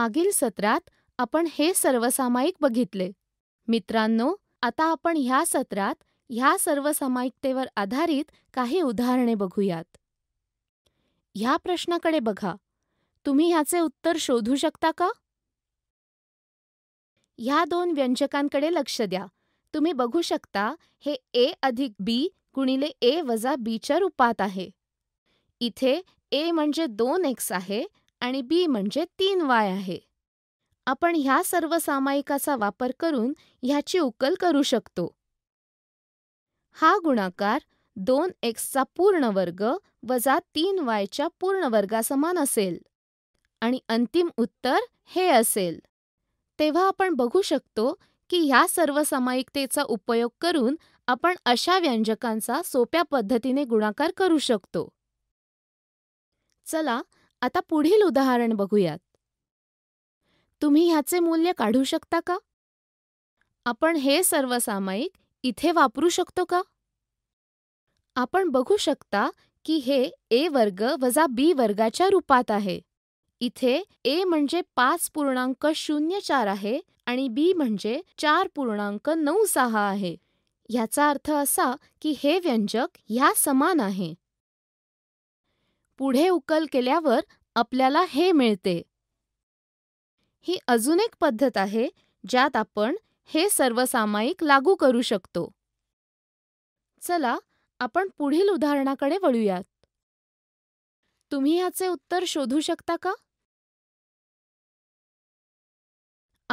मागील सत्रात आपण हे सर्वसामायिक बघितले मित्रांनो आता आपण ह्या सत्रात ह्या सर्वसामायिकतेवर आधारित काही उदाहरणे बघूयात ह्या प्रश्नाकडे बघा तुम्ही ह्याचे उत्तर शोधू शकता का ह्या दोन व्यंजकांकडे लक्ष द्या तुम्ही बघू शकता हे ए अधिक बी गुणिले ए वजा बीच्या रूपात आहे इथे ए म्हणजे दोन एक्स आहे आणि बी म्हणजे तीन वाय आहे आपण ह्या सर्व सामायिकाचा वापर करून ह्याची उकल करू शकतो हा गुणाकार दोन एक्सचा पूर्ण वर्ग वजा तीन वायच्या पूर्ण वर्गासमान असेल आणि अंतिम उत्तर हे असेल तेव्हा आपण बघू शकतो की ह्या सर्व सामायिकतेचा उपयोग करून आपण अशा व्यंजकांचा सोप्या पद्धतीने गुणाकार करू शकतो चला आता पुढील उदाहरण बघूयात तुम्ही ह्याचे मूल्य काढू शकता का आपण हे सर्वसामायिक इथे वापरू शकतो का आपण बघू शकता की हे ए वर्ग वजा बी वर्गाच्या रूपात आहे इथे ए म्हणजे पाच पूर्णांक शून्य चार आहे आणि बी म्हणजे चार पूर्णांक नऊ सहा आहे ह्याचा अर्थ असा की हे व्यंजक ह्या समान आहे पुढे उकल केल्यावर आपल्याला हे मिळते ही अजून एक पद्धत आहे ज्यात आपण हे सर्वसामायिक लागू करू शकतो चला आपण पुढील उदाहरणाकडे वळूयात तुम्ही याचे उत्तर शोधू शकता का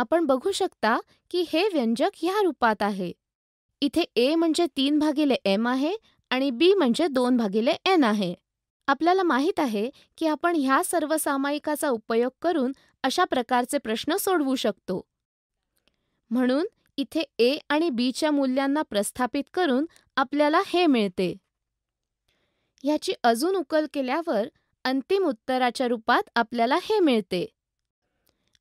आपण बघू शकता की हे व्यंजक ह्या रूपात आहे इथे ए म्हणजे तीन भागिले एम आहे आणि बी म्हणजे दोन भागिले एन आहे आपल्याला माहीत आहे की आपण ह्या सर्वसामायिकाचा उपयोग करून अशा प्रकारचे प्रश्न सोडवू शकतो म्हणून इथे ए आणि बीच्या मूल्यांना प्रस्थापित करून आपल्याला हे मिळते ह्याची अजून उकल केल्यावर अंतिम उत्तराच्या रूपात आपल्याला हे मिळते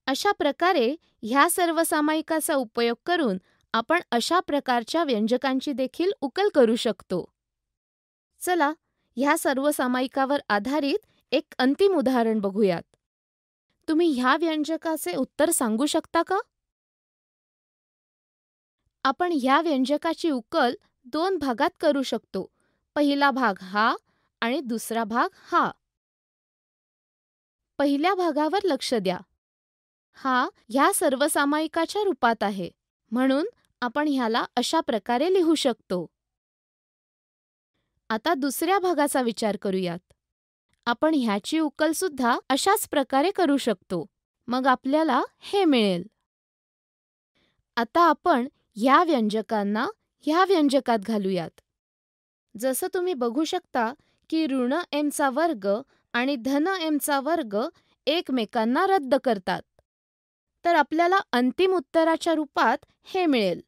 अशा प्रकारे ह्या सर्वसामायिकाचा उपयोग करून आपण अशा प्रकारच्या व्यंजकांची देखील उकल करू शकतो चला ह्या सर्व सामायिकावर आधारित एक अंतिम उदाहरण बघूयात तुम्ही ह्या व्यंजकाचे उत्तर सांगू शकता का आपण ह्या व्यंजकाची उकल दोन भागात करू शकतो पहिला भाग हा आणि दुसरा भाग हा पहिल्या भागावर लक्ष द्या हा ह्या सर्वसामायिकाच्या रूपात आहे म्हणून आपण ह्याला अशा प्रकारे लिहू शकतो आता दुसऱ्या भागाचा विचार करूयात आपण ह्याची उकलसुद्धा अशाच प्रकारे करू शकतो मग आपल्याला हे मिळेल आता आपण ह्या व्यंजकांना ह्या व्यंजकात घालूयात जसं तुम्ही बघू शकता की ऋण एमचा वर्ग आणि धन एमचा वर्ग एकमेकांना रद्द करतात तर आपल्याला अंतिम उत्तराच्या रूपात हे मिळेल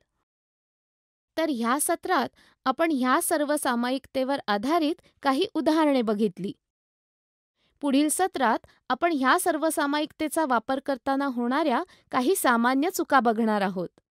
तर ह्या सत्रात आपण ह्या सर्व आधारित काही उदाहरणे बघितली पुढील सत्रात आपण ह्या सर्व वापर करताना होणाऱ्या काही सामान्य चुका बघणार आहोत